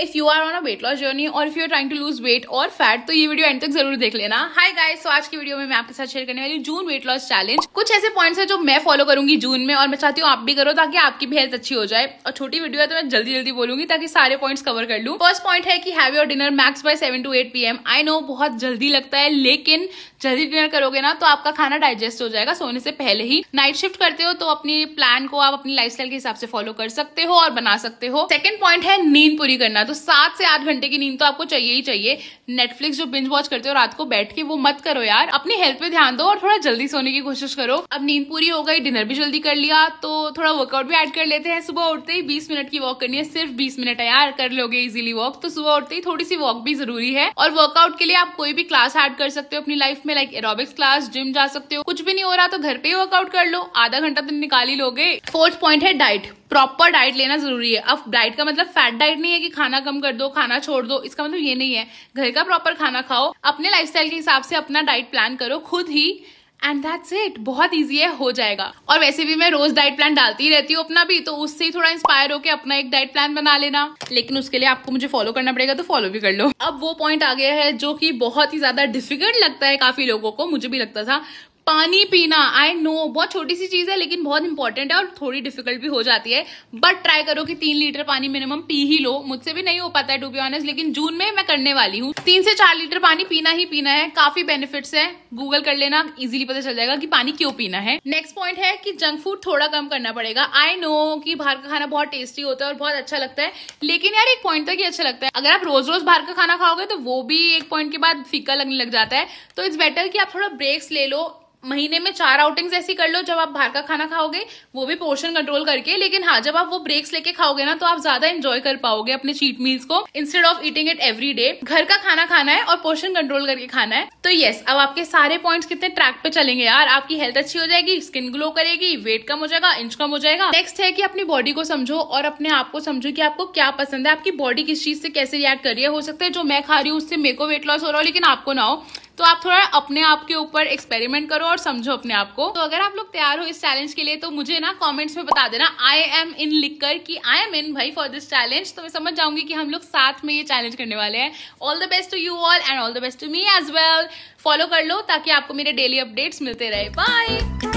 if you are on a weight loss journey और if you are trying to lose weight और fat तो ये video and तक जरूर देख लेना हाई गाइस तो आज की वीडियो में मैं आपके साथ शेयर करने वाली जून वेट लॉस चैलेंज कुछ ऐसे पॉइंट्स है जो मैं फॉलो करूंगी जून में और मैं चाहती हूँ आप भी करो ताकि आपकी भी हेल्थ अच्छी हो जाए और छोटी वीडियो है तो मैं जल्दी जल्दी बोलूंगी ताकि सारे पॉइंट्स कवर कर लूँ फर्स्ट पॉइंट है कि have your dinner max by seven to eight P I know बहुत जल्दी लगता है लेकिन जल्दी डिनर करोगे ना तो आपका खाना डाइजेस्ट हो जाएगा सोने से पहले ही नाइट शिफ्ट करते हो तो अपनी प्लान को आप अपनी लाइफ के हिसाब से फॉलो कर सकते हो और बना सकते हो सेकंड पॉइंट है नींद पूरी करना तो सात से आठ घंटे की नींद तो आपको चाहिए ही चाहिए नेटफ्लिक्स जो बिंज वॉच करते हो रात को बैठ के वो मत करो यार अपनी हेल्थ पे ध्यान दो और थोड़ा जल्दी सोने की कोशिश करो अब नींद पूरी हो गई डिनर भी जल्दी कर लिया तो थोड़ा वर्कआउट भी एड कर लेते हैं सुबह उठते ही बीस मिनट की वॉक करनी है सिर्फ बीस मिनट है यार कर लोगे इजिली वॉक तो सुबह उठते ही थोड़ी सी वॉक भी जरूरी है और वर्कआउट के लिए आप कोई भी क्लास एड कर सकते हो अपनी लाइफ में में लाइक एरोबिक्स क्लास जिम जा सकते हो कुछ भी नहीं हो रहा तो घर पे ही वर्कआउट कर लो आधा घंटा तो निकाल ही लोगे फोर्थ पॉइंट है डाइट प्रॉपर डाइट लेना जरूरी है अब डाइट का मतलब फैट डाइट नहीं है कि खाना कम कर दो खाना छोड़ दो इसका मतलब ये नहीं है घर का प्रॉपर खाना खाओ अपने लाइफस्टाइल के हिसाब से अपना डाइट प्लान करो खुद ही एंड दैट्स इट बहुत ईजी है हो जाएगा और वैसे भी मैं रोज डाइट प्लान डालती ही रहती हूँ अपना भी तो उससे ही थोड़ा इंस्पायर होकर अपना एक डाइट प्लान बना लेना लेकिन उसके लिए आपको मुझे फॉलो करना पड़ेगा तो फॉलो भी कर लो अब वो पॉइंट आ गया है जो कि बहुत ही ज्यादा डिफिकल्ट लगता है काफी लोगों को मुझे भी लगता था पानी पीना आई नो बहुत छोटी सी चीज़ है लेकिन बहुत इंपॉर्टेंट है और थोड़ी डिफिकल्ट भी हो जाती है बट ट्राई करो कि तीन लीटर पानी मिनिमम पी ही लो मुझसे भी नहीं हो पाता है टू बी ऑनेस्ट लेकिन जून में मैं करने वाली हूँ तीन से चार लीटर पानी पीना ही पीना है काफी बेनिफिट्स है गूगल कर लेना इजिली पता चल जाएगा कि पानी क्यों पीना है नेक्स्ट पॉइंट है कि जंक फूड थोड़ा कम करना पड़ेगा आई नो कि बाहर का खाना बहुत टेस्टी होता है और बहुत अच्छा लगता है लेकिन यार एक पॉइंट तक ही अच्छा लगता है अगर आप रोज रोज बाहर का खाना खाओगे तो वो भी एक पॉइंट के बाद फीका लगने लग जाता है तो इट्स बेटर कि आप थोड़ा ब्रेक्स ले लो महीने में चार आउटिंग्स ऐसी कर लो जब आप बाहर का खाना खाओगे वो भी पोर्शन कंट्रोल करके लेकिन हाँ जब आप वो ब्रेक्स लेके खाओगे ना तो आप ज्यादा एंजॉय कर पाओगे अपने चीट मील्स को instead of eating it every day घर का खाना खाना है और पोर्शन कंट्रोल करके खाना है तो येस अब आपके सारे पॉइंट्स कितने ट्रैक पे चलेंगे यार आपकी हेल्थ अच्छी हो जाएगी स्किन ग्लो करेगी वेट कम हो जाएगा इंच कम हो जाएगा नेक्स्ट है कि अपनी बॉडी को समझो और अपने आप को समझो कि आपको क्या पसंद है आपकी बॉडी किस चीज से कैसे रिएक्ट कर रही है हो सकता है जो मैं खा रही हूँ उससे मेरे को वेट लॉस हो रहा हो लेकिन आपको ना हो तो आप थोड़ा अपने आप के ऊपर एक्सपेरिमेंट करो और समझो अपने आप को तो अगर आप लोग तैयार हो इस चैलेंज के लिए तो मुझे ना कॉमेंट्स में बता देना आई एम इन लिखकर कि आई एम इन भाई फॉर दिस चैलेंज तो मैं समझ जाऊंगी कि हम लोग साथ में ये चैलेंज करने वाले हैं all the best to you all and all the best to me as well follow कर लो ताकि आपको मेरे डेली अपडेट्स मिलते रहे बाय